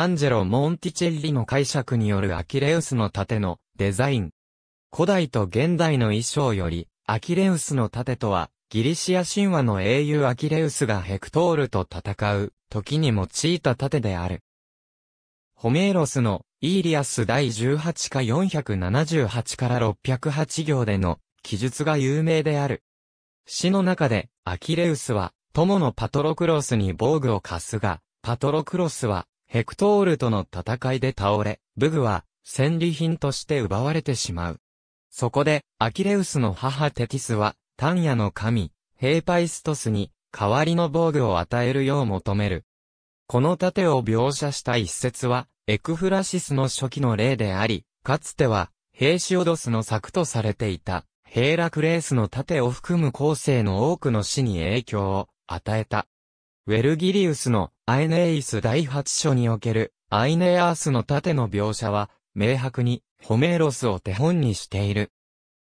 アンジェロ・モンティチェッリの解釈によるアキレウスの盾のデザイン。古代と現代の衣装より、アキレウスの盾とは、ギリシア神話の英雄アキレウスがヘクトールと戦う時に用いた盾である。ホメーロスのイーリアス第18か478から608行での記述が有名である。詩の中でアキレウスは友のパトロクロスに防具を貸すが、パトロクロスはヘクトールとの戦いで倒れ、武具は戦利品として奪われてしまう。そこで、アキレウスの母テキスは、タンヤの神、ヘーパイストスに、代わりの防具を与えるよう求める。この盾を描写した一節は、エクフラシスの初期の例であり、かつては、ヘーシオドスの作とされていた、ヘーラクレースの盾を含む後世の多くの死に影響を与えた。ウェルギリウスのアイネイス第8章におけるアイネアースの盾の描写は、明白にホメーロスを手本にしている。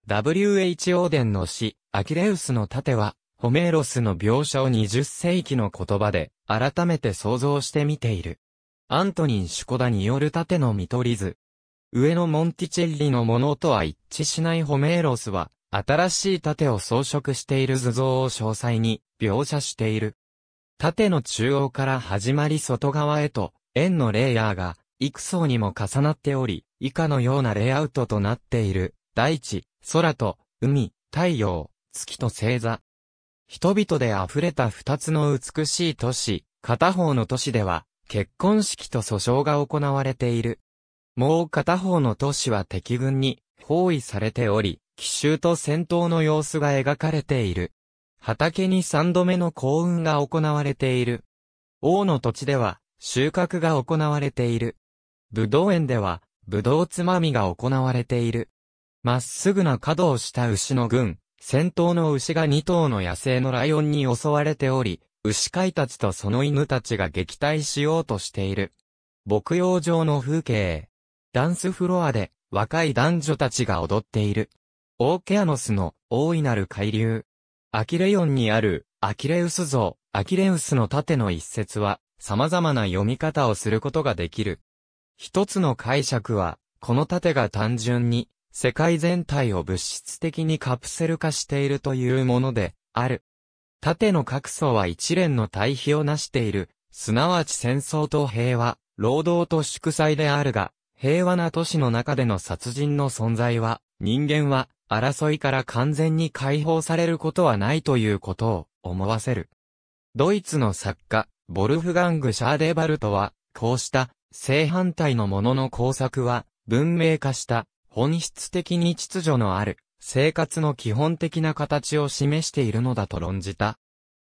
W.H. オーデンの詩、アキレウスの盾は、ホメーロスの描写を20世紀の言葉で、改めて想像してみている。アントニン・シュコダによる盾の見取り図。上のモンティチェッリのものとは一致しないホメーロスは、新しい盾を装飾している図像を詳細に描写している。縦の中央から始まり外側へと、円のレイヤーが、幾層にも重なっており、以下のようなレイアウトとなっている、大地、空と、海、太陽、月と星座。人々で溢れた二つの美しい都市、片方の都市では、結婚式と訴訟が行われている。もう片方の都市は敵軍に包囲されており、奇襲と戦闘の様子が描かれている。畑に三度目の幸運が行われている。王の土地では、収穫が行われている。ぶどう園では、ぶどうつまみが行われている。まっすぐな角をした牛の群、先頭の牛が二頭の野生のライオンに襲われており、牛飼いたちとその犬たちが撃退しようとしている。牧羊場の風景。ダンスフロアで若い男女たちが踊っている。オーケアノスの大いなる海流。アキレヨンにある、アキレウス像、アキレウスの盾の一節は、様々な読み方をすることができる。一つの解釈は、この盾が単純に、世界全体を物質的にカプセル化しているというもので、ある。盾の各層は一連の対比をなしている、すなわち戦争と平和、労働と祝祭であるが、平和な都市の中での殺人の存在は、人間は争いから完全に解放されることはないということを思わせる。ドイツの作家、ボルフガング・シャーデバルトは、こうした正反対のものの工作は、文明化した本質的に秩序のある生活の基本的な形を示しているのだと論じた。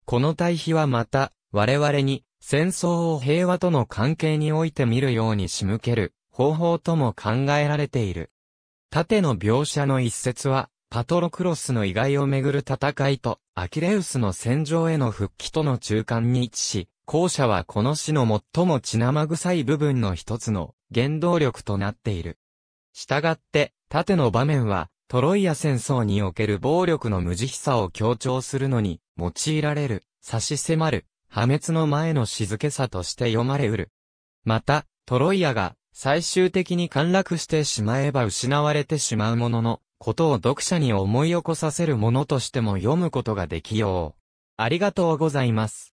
この対比はまた、我々に戦争を平和との関係において見るように仕向ける方法とも考えられている。縦の描写の一節は、パトロクロスの意外をめぐる戦いと、アキレウスの戦場への復帰との中間に位置し、後者はこの詩の最も血生臭い部分の一つの原動力となっている。したがって、縦の場面は、トロイア戦争における暴力の無慈悲さを強調するのに、用いられる、差し迫る、破滅の前の静けさとして読まれうる。また、トロイアが最終的に陥落してしまえば失われてしまうものの、ことを読者に思い起こさせるものとしても読むことができよう。ありがとうございます。